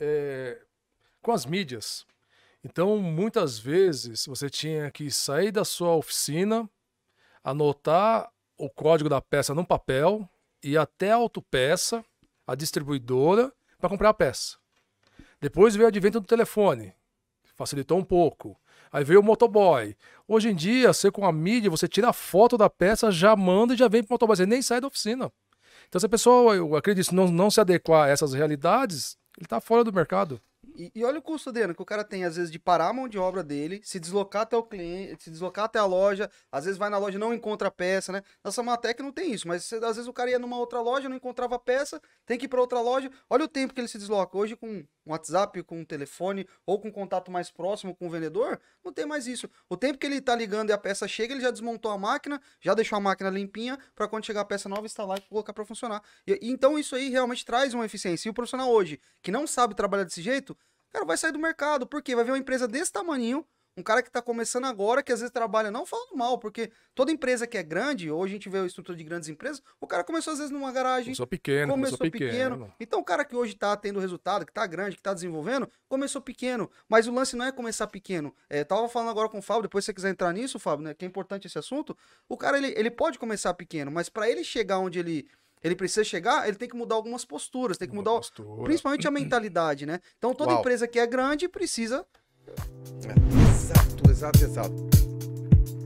é, com as mídias. Então, muitas vezes, você tinha que sair da sua oficina, anotar o código da peça num papel, ir até a autopeça, a distribuidora, para comprar a peça. Depois veio o advento do telefone, facilitou um pouco. Aí veio o motoboy. Hoje em dia, você com a mídia, você tira a foto da peça, já manda e já vem para o motoboy. Você nem sai da oficina. Então, se a pessoa, eu acredito, não, não se adequar a essas realidades, ele tá fora do mercado. E, e olha o custo dele, que o cara tem, às vezes, de parar a mão de obra dele, se deslocar até o cliente, se deslocar até a loja, às vezes vai na loja e não encontra a peça, né? Na Samatec não tem isso, mas às vezes o cara ia numa outra loja, não encontrava a peça, tem que ir para outra loja. Olha o tempo que ele se desloca. Hoje, com um WhatsApp, com um telefone, ou com um contato mais próximo com o vendedor, não tem mais isso. O tempo que ele tá ligando e a peça chega, ele já desmontou a máquina, já deixou a máquina limpinha, para quando chegar a peça nova, instalar e colocar para funcionar. E, então isso aí realmente traz uma eficiência. E o profissional hoje, que não sabe trabalhar desse jeito, cara vai sair do mercado. Por quê? Vai ver uma empresa desse tamaninho, um cara que está começando agora, que às vezes trabalha, não falando mal, porque toda empresa que é grande, hoje a gente vê a estrutura de grandes empresas, o cara começou às vezes numa garagem. Começou pequeno, começou, começou pequeno. pequeno. Então o cara que hoje está tendo resultado, que está grande, que está desenvolvendo, começou pequeno. Mas o lance não é começar pequeno. É, tava falando agora com o Fábio, depois se você quiser entrar nisso, Fábio, né, que é importante esse assunto, o cara ele, ele pode começar pequeno, mas para ele chegar onde ele ele precisa chegar, ele tem que mudar algumas posturas, tem que Uma mudar postura. principalmente a mentalidade, né? Então toda Uau. empresa que é grande precisa. É. Exato, exato, exato.